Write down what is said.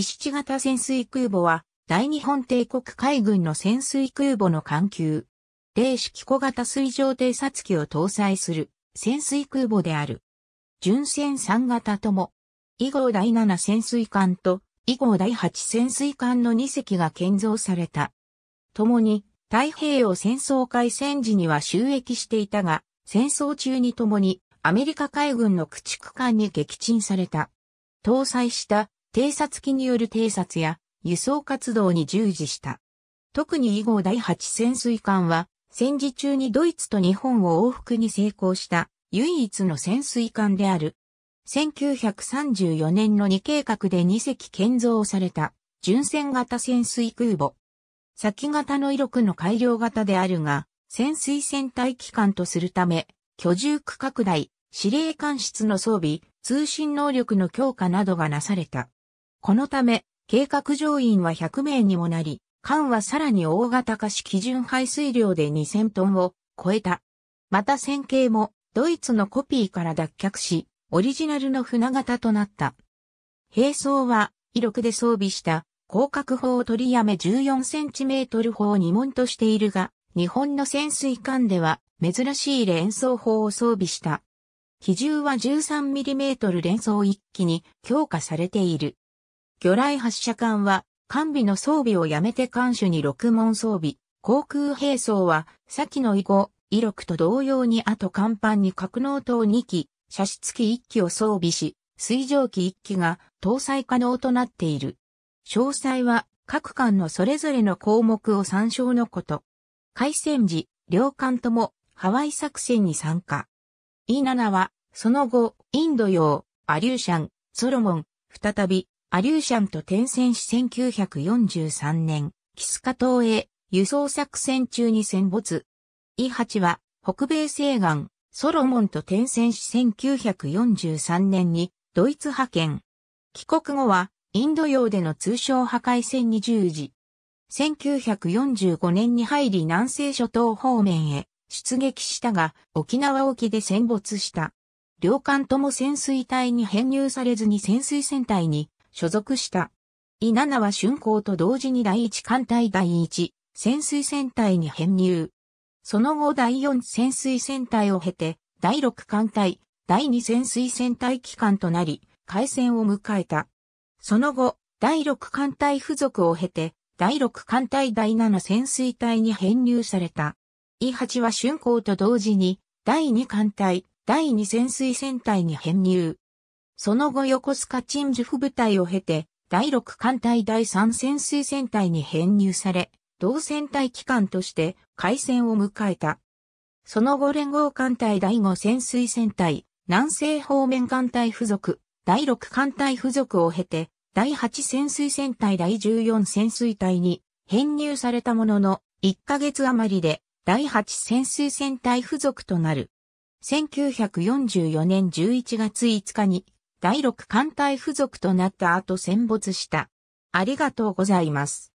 石地型潜水空母は、大日本帝国海軍の潜水空母の艦級。零式小型水上偵察機を搭載する潜水空母である。巡船3型とも、以号第7潜水艦と以号第8潜水艦の2隻が建造された。共に太平洋戦争開戦時には収益していたが、戦争中に共にアメリカ海軍の駆逐艦に撃沈された。搭載した偵察機による偵察や輸送活動に従事した。特に以後第8潜水艦は、戦時中にドイツと日本を往復に成功した唯一の潜水艦である。1934年の2計画で2隻建造された純潜型潜水空母。先型の威力の改良型であるが、潜水船隊機関とするため、居住区拡大、司令官室の装備、通信能力の強化などがなされた。このため、計画乗員は100名にもなり、艦はさらに大型化し基準排水量で2000トンを超えた。また船形もドイツのコピーから脱却し、オリジナルの船型となった。兵装は、威力で装備した広角砲を取りやめ1 4トル砲を2門としているが、日本の潜水艦では珍しい連装砲を装備した。機銃は 13mm 連装一気に強化されている。魚雷発射艦は、艦尾の装備をやめて艦首に六門装備、航空兵装は、先の以後、威力と同様にあと甲板に格納塔2機、射出機1機を装備し、水蒸気1機が搭載可能となっている。詳細は各艦のそれぞれの項目を参照のこと。海戦時、両艦ともハワイ作戦に参加。E7 は、その後、インド洋、アリューシャン、ソロモン、再び、アリューシャンと転戦し1943年、キスカ島へ輸送作戦中に戦没。イ8は北米西岸、ソロモンと転戦し1943年にドイツ派遣。帰国後はインド洋での通商破壊戦に従事。1945年に入り南西諸島方面へ出撃したが沖縄沖で戦没した。両艦とも潜水隊に編入されずに潜水船隊に所属した。イナナは竣工と同時に第一艦隊第一潜水船隊に編入。その後第四潜水船隊を経て、第六艦隊、第二潜水船隊機関となり、海戦を迎えた。その後、第六艦隊付属を経て、第六艦隊第七潜水隊に編入された。イ8は竣工と同時に、第二艦隊、第二潜水船隊に編入。その後横須賀鎮守府部隊を経て、第6艦隊第3潜水船隊に編入され、同船隊機関として開戦を迎えた。その後連合艦隊第5潜水船隊、南西方面艦隊付属、第6艦隊付属を経て、第8潜水船隊第14潜水隊に編入されたものの、1ヶ月余りで第8潜水船隊付属となる。1944年11月5日に第六艦隊付属となった後戦没した。ありがとうございます。